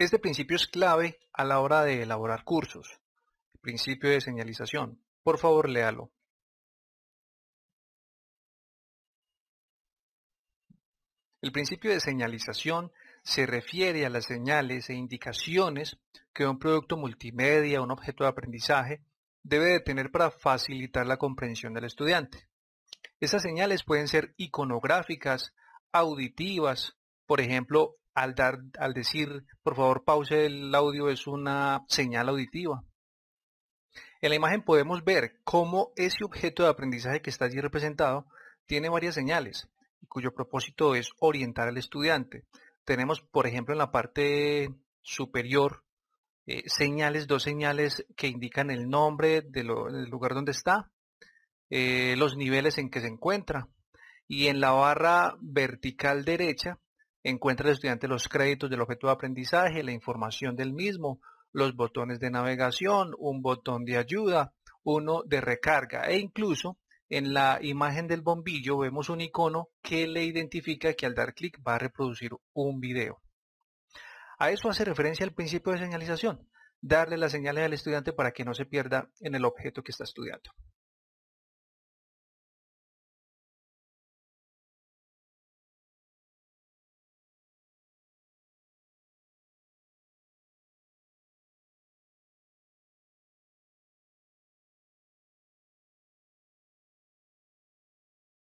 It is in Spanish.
Este principio es clave a la hora de elaborar cursos. El principio de señalización. Por favor, léalo. El principio de señalización se refiere a las señales e indicaciones que un producto multimedia, un objeto de aprendizaje, debe de tener para facilitar la comprensión del estudiante. Esas señales pueden ser iconográficas, auditivas, por ejemplo, al, dar, al decir, por favor, pause el audio, es una señal auditiva. En la imagen podemos ver cómo ese objeto de aprendizaje que está allí representado tiene varias señales, cuyo propósito es orientar al estudiante. Tenemos, por ejemplo, en la parte superior, eh, señales, dos señales que indican el nombre del lugar donde está, eh, los niveles en que se encuentra. Y en la barra vertical derecha Encuentra el estudiante los créditos del objeto de aprendizaje, la información del mismo, los botones de navegación, un botón de ayuda, uno de recarga e incluso en la imagen del bombillo vemos un icono que le identifica que al dar clic va a reproducir un video. A eso hace referencia el principio de señalización, darle las señales al estudiante para que no se pierda en el objeto que está estudiando.